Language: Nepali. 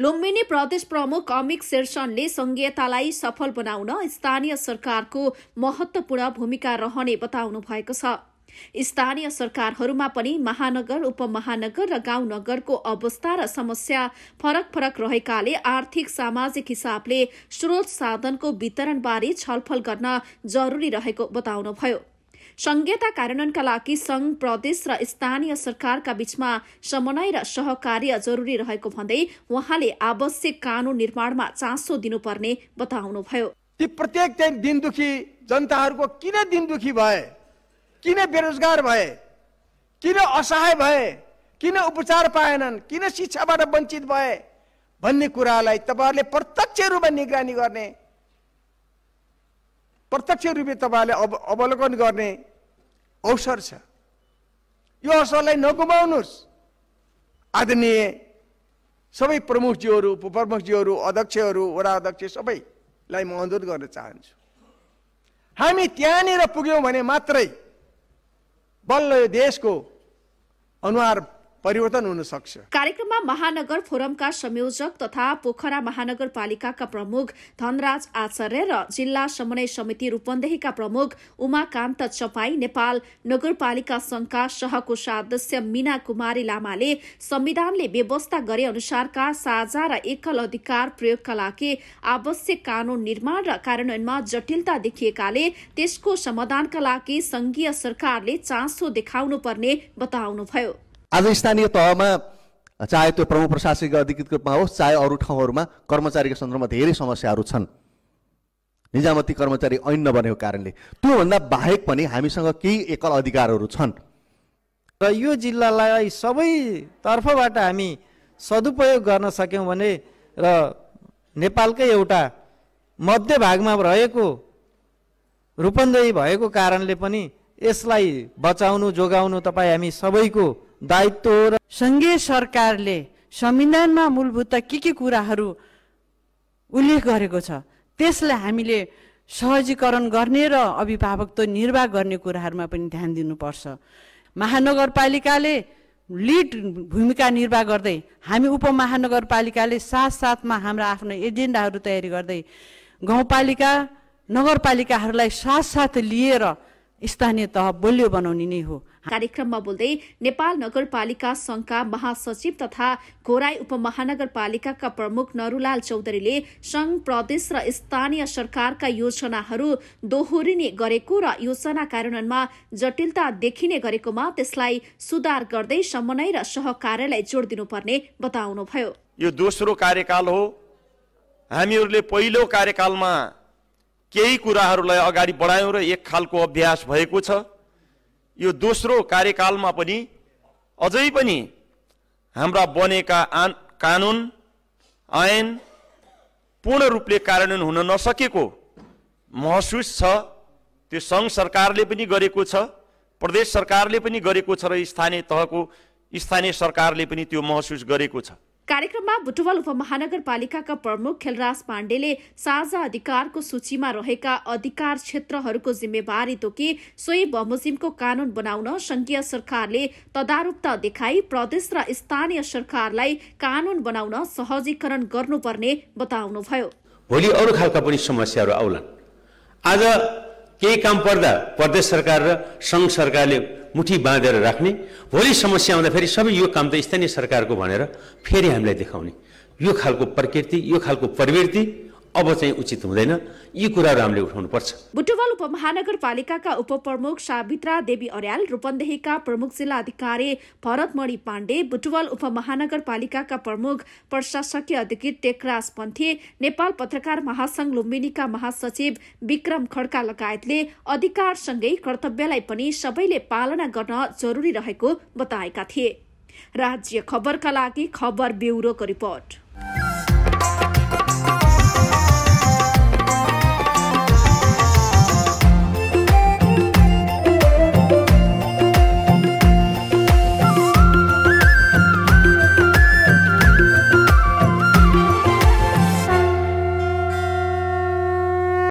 लुम्बिनी प्रदेश प्रमुख अमिक शेरसनले संघीयतालाई सफल बनाउन स्थानीय सरकारको महत्वपूर्ण भूमिका रहने बताउनु भएको छ स्थानीय सरकारहरूमा पनि महानगर उपमहानगर र गाउँ नगरको अवस्था र समस्या फरक फरक रहेकाले आर्थिक सामाजिक हिसाबले स्रोत साधनको वितरणबारे छलफल गर्न जरुरी रहेको बताउनुभयो संघीयता कार्यान्वयनका लागि संघ प्रदेश र स्थानीय सरकारका बीचमा समन्वय र सहकार्य जरुरी रहेको भन्दै उहाँले आवश्यक कानून निर्माणमा चासो दिनुपर्ने बताउनुभयो ती प्रत्येक दिन दुखी जनताहरूको किन दिन दुखी भए किन बेरोजगार भए किन असहाय भए किन उपचार पाएनन् किन शिक्षाबाट वञ्चित भए भन्ने कुरालाई तपाईँहरूले प्रत्यक्ष रूपमा निगरानी गर्ने प्रत्यक्ष रूपले तपाईँले अब अवलोकन गर्ने अवसर छ यो अवसरलाई नगुमाउनुहोस् आदरणीय सबै प्रमुखज्यूहरू उपप्रमुखज्यूहरू अध्यक्षहरू वडा अध्यक्ष सबैलाई म अनुरोध गर्न चाहन्छु हामी त्यहाँनिर पुग्यौँ भने मात्रै बल्ल यो देशको अनुहार परिवर्तन हुन सक्छ कार्यक्रममा महानगर फोरमका संयोजक तथा पोखरा महानगरपालिकाका प्रमुख धनराज आचार्य र जिल्ला समन्वय समिति रूपन्देहीका प्रमुख उमाकान्त चपाई नेपाल नगरपालिका संघका सहको सदस्य मीना कुमारी लामाले संविधानले व्यवस्था गरे अनुसारका साझा र एकल अधिकार प्रयोगका लागि आवश्यक कानून निर्माण र कार्यान्वयनमा जटिलता देखिएकाले त्यसको समाधानका लागि संघीय सरकारले चासो देखाउनु पर्ने बताउनुभयो आज स्थानीय तहमा चाहे त्यो प्रमुख प्रशासकीय अधिकृत रूपमा होस् चाहे अरू ठाउँहरूमा कर्मचारीको सन्दर्भमा धेरै समस्याहरू छन् निजामती कर्मचारी ऐन नबनेको कारणले त्योभन्दा बाहेक पनि हामीसँग केही एकल अधिकारहरू छन् र यो जिल्लालाई सबै तर्फबाट हामी सदुपयोग गर्न सक्यौँ भने र नेपालकै एउटा मध्य भागमा रहेको रूपन्देही भएको कारणले पनि यसलाई बचाउनु जोगाउनु तपाईँ हामी सबैको दायित्व र सङ्घीय सरकारले संविधानमा मूलभूत के के कुराहरू उल्लेख गरेको छ त्यसलाई हामीले सहजीकरण गर्ने र अभिभावकत्व निर्वाह गर्ने कुराहरूमा पनि ध्यान दिनुपर्छ महानगरपालिकाले लिड भूमिका निर्वाह गर्दै हामी उपमहानगरपालिकाले साथ साथमा हाम्रा आफ्नो एजेन्डाहरू तयारी गर्दै गाउँपालिका नगरपालिकाहरूलाई साथ साथ लिएर स्थानीय तह बलियो बनाउने नै हो कार्यक्रममा बोल्दै नेपाल नगरपालिका संघका महासचिव तथा घोराई उपमहानगरपालिकाका प्रमुख नरूलाल चौधरीले संघ प्रदेश र स्थानीय सरकारका योजनाहरू दोहोरिने गरेको र योजना कार्यान्वयनमा जटिलता देखिने गरेकोमा त्यसलाई सुधार गर्दै समन्वय र सहकार्यलाई जोड दिनुपर्ने बताउनुभयो यो दोस्रो कार्यकाल हो हामीहरूले पहिलो कार्यकालमा केही कुराहरूलाई अगाडि बढायौँ र एक खालको अभ्यास भएको छ यो दोस्रो कार्यकालमा पनि अझै पनि हाम्रा बनेका आन कानुन ऐन पूर्ण रूपले कार्यान्वयन हुन नसकेको महसुस छ त्यो सङ्घ सरकारले पनि गरेको छ प्रदेश सरकारले पनि गरेको छ र स्थानीय तहको स्थानीय सरकारले पनि त्यो महसुस गरेको छ कार्यक्रममा बुटवल उपमहानगरपालिकाका प्रमुख खेलराज पाण्डेले साझा अधिकारको सूचीमा रहेका अधिकार क्षेत्रहरूको जिम्मेवारी तोके सोही बमोजिमको कानून बनाउन संघीय सरकारले तदारूपता देखाई प्रदेश र स्थानीय सरकारलाई कानून बनाउन सहजीकरण गर्नुपर्ने बताउनुभयो भोलि अरू खालका पनि समस्याहरू आउलान् आज केही काम पर्दा प्रदेश सरकार र सङ्घ सरकारले मुठी बाँधेर राख्ने भोलि समस्या आउँदा फेरि सबै यो काम त स्थानीय सरकारको भनेर फेरि हामीलाई देखाउने यो खालको प्रकृति यो खालको प्रवृत्ति अब चाहिँ उचित हुँदैन यी कुराहरू हामीले उठाउनुपर्छ बुटवल उपमहानगरपालिकाका उपप्रमुख सावित्रा देवी अर्याल रूपन्देहीका प्रमुख जिल्ला अधिकारी भरत भरतमणि पाण्डे बुटवल उपमहानगरपालिकाका प्रमुख प्रशासकीय अधिकृत टेकराज पन्थे नेपाल पत्रकार महासंघ लुम्बिनीका महासचिव विक्रम खड्का लगायतले अधिकारसँगै कर्तव्यलाई पनि सबैले पालना गर्न जरुरी रहेको बताएका थिए राज्य खबरका लागि खबर ब्युरोको रिपोर्ट